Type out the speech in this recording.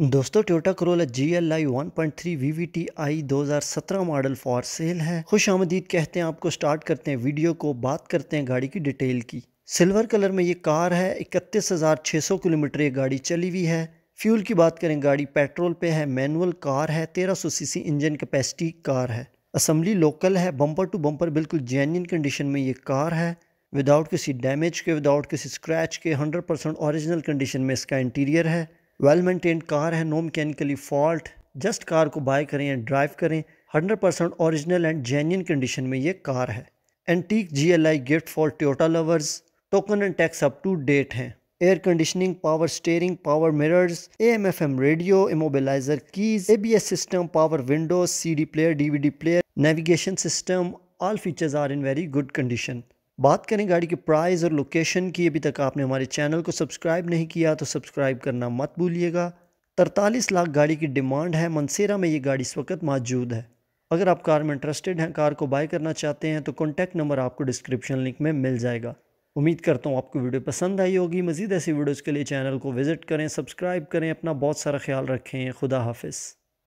दोस्तों Toyota Corolla G L I one point three V V T I दो हज़ार सत्रह मॉडल फॉर सेल है खुश आमदीद कहते हैं आपको स्टार्ट करते हैं वीडियो को बात करते हैं गाड़ी की डिटेल की सिल्वर कलर में ये कार है इकतीस हज़ार छः सौ किलोमीटर ये गाड़ी चली हुई है फ्यूल की बात करें गाड़ी पेट्रोल पे है मैनुअल कार है तेरह सौ सीसी इंजन कैपेसिटी कार है असम्बली लोकल है बम्पर टू बम्पर बिल्कुल जेन्यन कंडीशन में ये कार है विदाउट किसी डैमेज के विदाउट किसी स्क्रैच के हंड्रेड परसेंट औरिजिनल कंडीशन में इसका इंटीरियर है वेल मेंटेन्ड कार है no mechanically fault just car को बाय करें एंड ड्राइव करें 100% percent original and genuine condition में ये कार है antique G L I gift for Toyota lovers token and tax up to date हैं air conditioning power steering power mirrors A M F M radio immobiliser keys A B S system power windows C D player D V D player navigation system all features are in very good condition बात करें गाड़ी के price और location की अभी तक आपने हमारे चैनल को सब्सक्राइब नहीं किया तो सब्सक्राइब करना मत भूलिएगा तरतालीस लाख गाड़ी की डिमांड है मनसेरा में ये गाड़ी इस वक्त मौजूद है अगर आप कार में इंटरेस्टेड हैं कार को बाय करना चाहते हैं तो कॉन्टैक्ट नंबर आपको डिस्क्रिप्शन लिंक में मिल जाएगा उम्मीद करता हूँ आपको वीडियो पसंद आई होगी मज़ीद ऐसी वीडियोज़ के लिए चैनल को विज़िट करें सब्सक्राइब करें अपना बहुत सारा ख्याल रखें खुदा हाफिज़